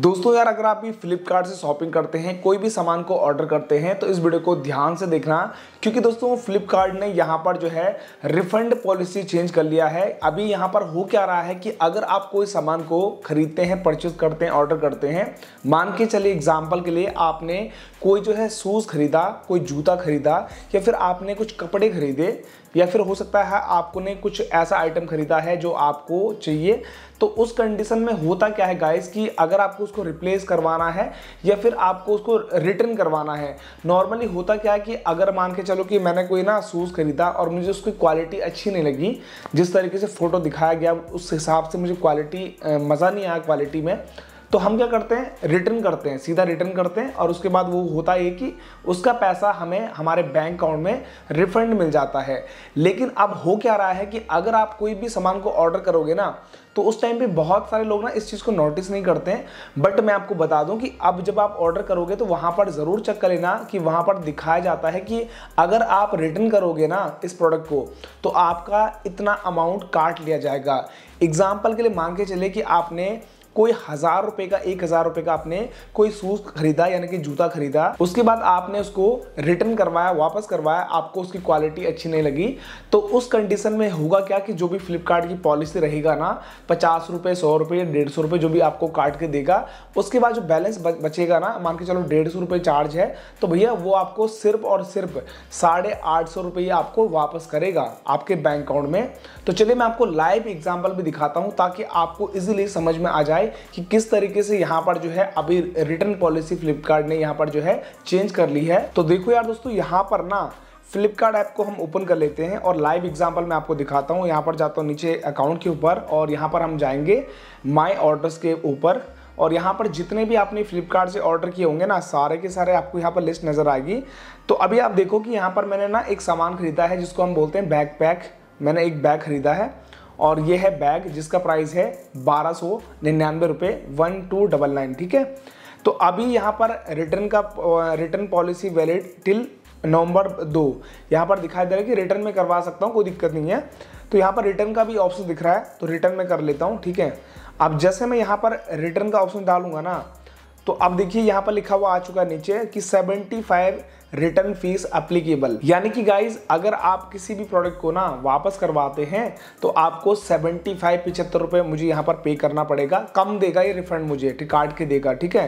दोस्तों यार अगर आप भी फ्लिपकार्ट से शॉपिंग करते हैं कोई भी सामान को ऑर्डर करते हैं तो इस वीडियो को ध्यान से देखना क्योंकि दोस्तों फ्लिपकार्ट ने यहाँ पर जो है रिफंड पॉलिसी चेंज कर लिया है अभी यहाँ पर हो क्या रहा है कि अगर आप कोई सामान को खरीदते हैं परचेज करते हैं ऑर्डर करते हैं मान के चलिए एग्जाम्पल के लिए आपने कोई जो है शूज़ खरीदा कोई जूता खरीदा या फिर आपने कुछ कपड़े खरीदे या फिर हो सकता है आपने कुछ ऐसा आइटम खरीदा है जो आपको चाहिए तो उस कंडीशन में होता क्या है गाइस कि अगर आपको उसको रिप्लेस करवाना है या फिर आपको उसको रिटर्न करवाना है नॉर्मली होता क्या है कि अगर मान के चलो कि मैंने कोई ना शूज़ खरीदा और मुझे उसकी क्वालिटी अच्छी नहीं लगी जिस तरीके से फ़ोटो दिखाया गया उस हिसाब से मुझे क्वालिटी मज़ा नहीं आया क्वालिटी में तो हम क्या करते हैं रिटर्न करते हैं सीधा रिटर्न करते हैं और उसके बाद वो होता है कि उसका पैसा हमें हमारे बैंक अकाउंट में रिफंड मिल जाता है लेकिन अब हो क्या रहा है कि अगर आप कोई भी सामान को ऑर्डर करोगे ना तो उस टाइम पे बहुत सारे लोग ना इस चीज़ को नोटिस नहीं करते हैं बट मैं आपको बता दूं कि अब जब आप ऑर्डर करोगे तो वहाँ पर ज़रूर चेक कर लेना कि वहाँ पर दिखाया जाता है कि अगर आप रिटर्न करोगे ना इस प्रोडक्ट को तो आपका इतना अमाउंट काट लिया जाएगा एग्जाम्पल के लिए मान के चले कि आपने कोई हज़ार रुपए का एक हज़ार रुपए का आपने कोई शूज़ खरीदा यानी कि जूता खरीदा उसके बाद आपने उसको रिटर्न करवाया वापस करवाया आपको उसकी क्वालिटी अच्छी नहीं लगी तो उस कंडीशन में होगा क्या कि जो भी फ्लिपकार्ट की पॉलिसी रहेगा ना पचास रुपए सौ रुपए या डेढ़ सौ रुपये जो भी आपको काट के देगा उसके बाद जो बैलेंस बचेगा ना मान के चलो डेढ़ सौ रुपए चार्ज है तो भैया वो आपको सिर्फ और सिर्फ साढ़े आठ सौ रुपये आपको वापस करेगा आपके बैंक अकाउंट में तो चलिए मैं आपको लाइव एग्जाम्पल भी दिखाता हूँ ताकि आपको इजिली समझ में आ जाए है कि किस तरीके से यहाँ पर जो है अभी रिटर्न पॉलिसी फ्लिपकार्ट ने यहाँ पर जो है चेंज कर ली है तो देखो यार दोस्तों यहाँ पर ना फ्लिपकार्ट ऐप को हम ओपन कर लेते हैं और लाइव एग्जाम्पल मैं आपको दिखाता हूँ यहाँ पर जाता हूँ नीचे अकाउंट के ऊपर और यहाँ पर हम जाएंगे माई ऑर्डर्स के ऊपर और यहाँ पर जितने भी आपने फ्लिपकार्ट से ऑर्डर किए होंगे ना सारे के सारे आपको यहाँ पर लिस्ट नज़र आएगी तो अभी आप देखो कि यहाँ पर मैंने ना एक सामान खरीदा है जिसको हम बोलते हैं बैग मैंने एक बैग खरीदा है और ये है बैग जिसका प्राइस है बारह सौ निन्यानवे रुपये वन टू डबल नाइन ठीक है तो अभी यहाँ पर रिटर्न का return policy valid till November दो यहाँ पर दिखाई दे रहा है कि रिटर्न में करवा सकता हूँ कोई दिक्कत नहीं है तो यहाँ पर रिटर्न का भी ऑप्शन दिख रहा है तो रिटर्न में कर लेता हूँ ठीक है अब जैसे मैं यहाँ पर रिटर्न का ऑप्शन डालूंगा ना तो अब देखिए यहाँ पर लिखा हुआ आ चुका नीचे कि 75 रिटर्न फीस अप्लीकेबल यानी कि गाइज अगर आप किसी भी प्रोडक्ट को ना वापस करवाते हैं तो आपको सेवेंटी फाइव पिछहत्तर रुपये मुझे यहाँ पर पे करना पड़ेगा कम देगा ये रिफंड मुझे ठीक काट के देगा ठीक है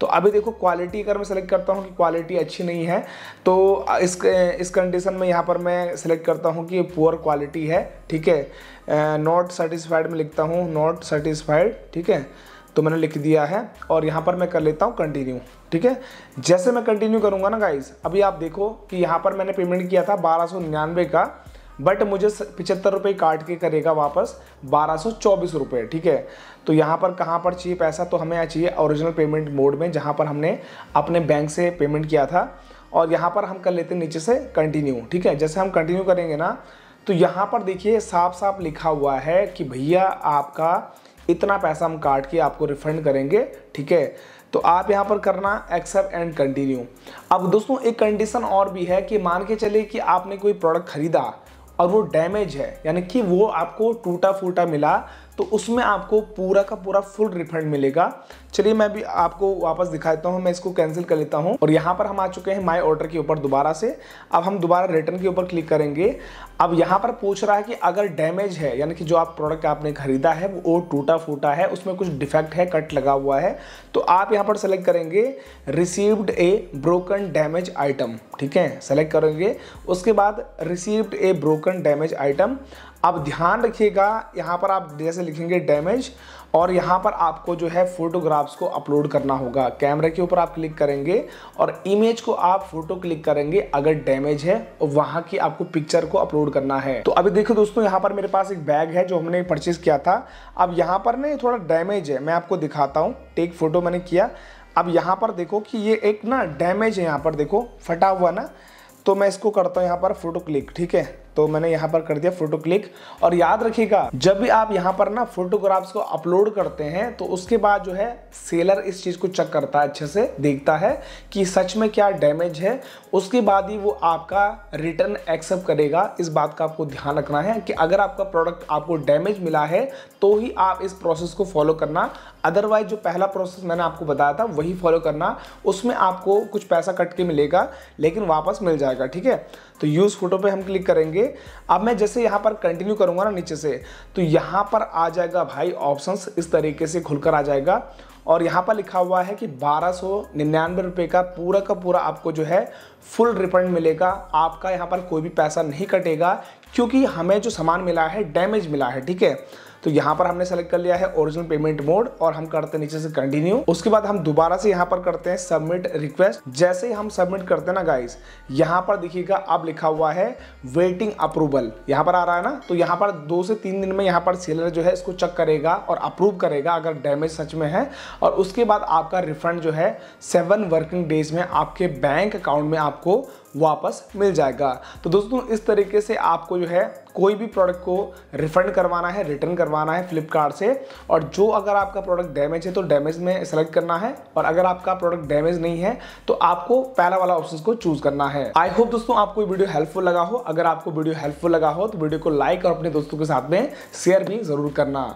तो अभी देखो क्वालिटी अगर मैं सिलेक्ट करता हूँ कि क्वालिटी अच्छी नहीं है तो इस इस कंडीशन में यहाँ पर मैं सिलेक्ट करता हूँ कि पुअर क्वालिटी है ठीक है नॉट सेटिस्फाइड में लिखता हूँ नॉट सेटिस्फाइड ठीक है तो मैंने लिख दिया है और यहाँ पर मैं कर लेता हूँ कंटिन्यू ठीक है जैसे मैं कंटिन्यू करूँगा ना गाइज अभी आप देखो कि यहाँ पर मैंने पेमेंट किया था बारह का बट मुझे पिचहत्तर रुपये काट के करेगा वापस बारह सौ चौबीस रुपये ठीक है तो यहाँ पर कहाँ पर चाहिए पैसा तो हमें चाहिए ओरिजिनल पेमेंट मोड में जहाँ पर हमने अपने बैंक से पेमेंट किया था और यहाँ पर हम कर लेते हैं नीचे से कंटिन्यू ठीक है जैसे हम कंटिन्यू करेंगे ना तो यहाँ पर देखिए साफ साफ लिखा हुआ है कि भैया आपका इतना पैसा हम काट के आपको रिफंड करेंगे ठीक है तो आप यहाँ पर करना एक्सेप्ट एंड कंटिन्यू अब दोस्तों एक कंडीशन और भी है कि मान के चले कि आपने कोई प्रोडक्ट खरीदा और वो डैमेज है यानी कि वो आपको टूटा फूटा मिला तो उसमें आपको पूरा का पूरा फुल रिफंड मिलेगा चलिए मैं भी आपको वापस दिखा देता हूँ मैं इसको कैंसिल कर लेता हूँ और यहाँ पर हम आ चुके हैं माई ऑर्डर के ऊपर दोबारा से अब हम दोबारा रिटर्न के ऊपर क्लिक करेंगे अब यहाँ पर पूछ रहा है कि अगर डैमेज है यानी कि जो आप प्रोडक्ट आपने खरीदा है वो टूटा फूटा है उसमें कुछ डिफेक्ट है कट लगा हुआ है तो आप यहाँ पर सेलेक्ट करेंगे received a broken damage item ठीक है सेलेक्ट करेंगे उसके बाद received a broken damage item अब ध्यान रखिएगा यहाँ पर आप जैसे लिखेंगे डैमेज और यहाँ पर आपको जो है फोटोग्राफ्स को अपलोड करना होगा कैमरे के ऊपर आप क्लिक करेंगे और इमेज को आप फोटो क्लिक करेंगे अगर डैमेज है और तो वहाँ की आपको पिक्चर को अपलोड करना है तो अभी देखो दोस्तों यहाँ पर मेरे पास एक बैग है जो हमने परचेज किया था अब यहाँ पर ना थोड़ा डैमेज है मैं आपको दिखाता हूँ टेक फोटो मैंने किया अब यहाँ पर देखो कि ये एक ना डैमेज है यहाँ पर देखो फटा हुआ ना तो मैं इसको करता हूँ यहाँ पर फोटो क्लिक ठीक है तो मैंने यहाँ पर कर दिया फोटो क्लिक और याद रखिएगा जब भी आप यहाँ पर ना फोटोग्राफ्स को अपलोड करते हैं तो उसके बाद जो है सेलर इस चीज़ को चेक करता है अच्छे से देखता है कि सच में क्या डैमेज है उसके बाद ही वो आपका रिटर्न एक्सेप्ट करेगा इस बात का आपको ध्यान रखना है कि अगर आपका प्रोडक्ट आपको डैमेज मिला है तो ही आप इस प्रोसेस को फॉलो करना अदरवाइज जो पहला प्रोसेस मैंने आपको बताया था वही फॉलो करना उसमें आपको कुछ पैसा कट के मिलेगा लेकिन वापस मिल जाएगा ठीक है तो यूज़ फोटो पर हम क्लिक करेंगे करेंगे अब मैं जैसे यहाँ पर कंटिन्यू करूँगा ना नीचे से तो यहाँ पर आ जाएगा भाई ऑप्शंस इस तरीके से खुलकर आ जाएगा और यहाँ पर लिखा हुआ है कि बारह सौ निन्यानवे रुपये का पूरा का पूरा आपको जो है फुल रिफंड मिलेगा आपका यहाँ पर कोई भी पैसा नहीं कटेगा क्योंकि हमें जो सामान मिला है डैमेज मिला है ठीक है तो यहाँ पर हमने सेलेक्ट कर लिया है ओरिजिनल पेमेंट मोड और हम करते हैं नीचे से कंटिन्यू उसके बाद हम दोबारा से यहाँ पर करते हैं सबमिट रिक्वेस्ट जैसे ही हम सबमिट करते हैं ना गाइस यहाँ पर देखिएगा अब लिखा हुआ है वेटिंग अप्रूवल यहाँ पर आ रहा है ना तो यहाँ पर दो से तीन दिन में यहाँ पर सेलर जो है इसको चेक करेगा और अप्रूव करेगा अगर डैमेज सच में है और उसके बाद आपका रिफंड जो है सेवन वर्किंग डेज में आपके बैंक अकाउंट में आपको वापस मिल जाएगा तो दोस्तों इस तरीके से आपको जो है कोई भी प्रोडक्ट को रिफंड करवाना है रिटर्न करवाना है फ्लिपकार्ट से और जो अगर आपका प्रोडक्ट डैमेज है तो डैमेज में सेलेक्ट करना है और अगर आपका प्रोडक्ट डैमेज नहीं है तो आपको पहला वाला ऑप्शन को चूज करना है आई होप दोस्तों आपको वीडियो हेल्पफुल लगा हो अगर आपको वीडियो हेल्पफुल लगा हो तो वीडियो को लाइक और अपने दोस्तों के साथ में शेयर भी जरूर करना